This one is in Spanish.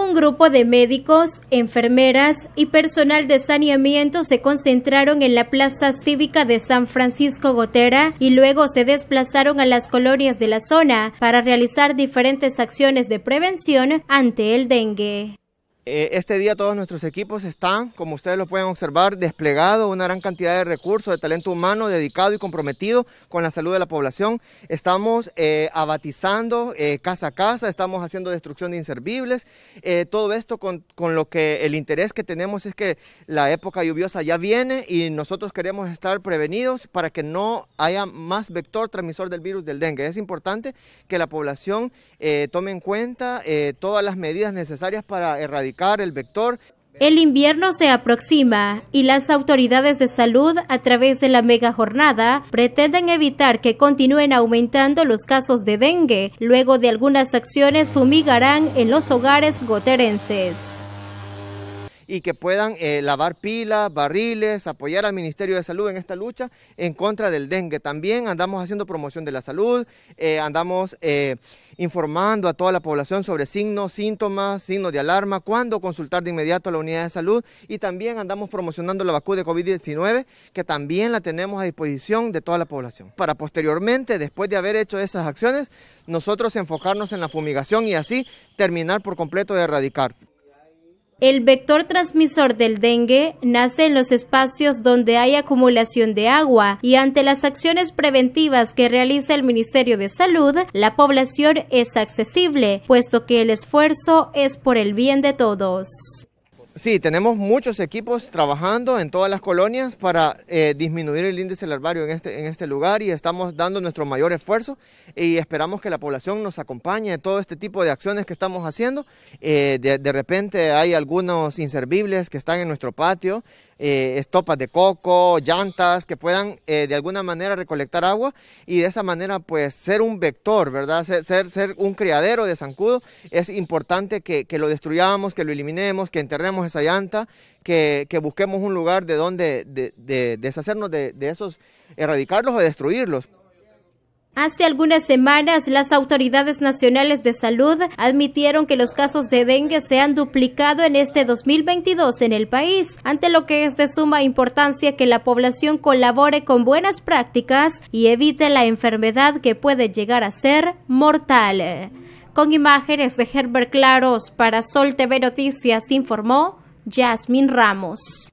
un grupo de médicos, enfermeras y personal de saneamiento se concentraron en la Plaza Cívica de San Francisco Gotera y luego se desplazaron a las colonias de la zona para realizar diferentes acciones de prevención ante el dengue. Eh, este día todos nuestros equipos están, como ustedes lo pueden observar, desplegados, una gran cantidad de recursos, de talento humano, dedicado y comprometido con la salud de la población. Estamos eh, abatizando eh, casa a casa, estamos haciendo destrucción de inservibles. todo esto con, con, lo que el interés que tenemos es que la época lluviosa ya viene y nosotros queremos estar prevenidos para que no haya más vector transmisor del virus del dengue. Es importante que la población tome en cuenta todas las medidas necesarias para erradicar el El invierno se aproxima y las autoridades de salud, a través de la mega jornada, pretenden evitar que continúen aumentando los casos de dengue. Luego de algunas acciones, fumigarán en los hogares goterenses y que puedan eh, lavar pilas, barriles, apoyar al Ministerio de Salud en esta lucha en contra del dengue. También andamos haciendo promoción de la salud, eh, andamos eh, informando a toda la población sobre signos, síntomas, signos de alarma, cuándo consultar de inmediato a la unidad de salud y también andamos promocionando la vacuna de COVID-19 que también la tenemos a disposición de toda la población. Para posteriormente, después de haber hecho esas acciones, nosotros enfocarnos en la fumigación y así terminar por completo de erradicar. El vector transmisor del dengue nace en los espacios donde hay acumulación de agua y ante las acciones preventivas que realiza el Ministerio de Salud, la población es accesible, puesto que el esfuerzo es por el bien de todos. Sí, tenemos muchos equipos trabajando en todas las colonias para eh, disminuir el índice larvario en este, en este lugar y estamos dando nuestro mayor esfuerzo y esperamos que la población nos acompañe en todo este tipo de acciones que estamos haciendo. Eh, de, repente hay algunos inservibles que están en nuestro patio, eh, estopas de coco, llantas, que puedan de alguna manera recolectar agua y de esa manera pues ser un vector, ¿verdad? Ser, ser, un criadero de zancudo. Es importante que, que lo destruyamos, que lo eliminemos, que enterremos esa llanta, que, que busquemos un lugar de donde de, de deshacernos de, de esos, erradicarlos o destruirlos. Hace algunas semanas, las autoridades nacionales de salud admitieron que los casos de dengue se han duplicado en este 2022 en el país, ante lo que es de suma importancia que la población colabore con buenas prácticas y evite la enfermedad que puede llegar a ser mortal. Con imágenes de Herbert Claros para Sol TV Noticias informó Jasmine Ramos.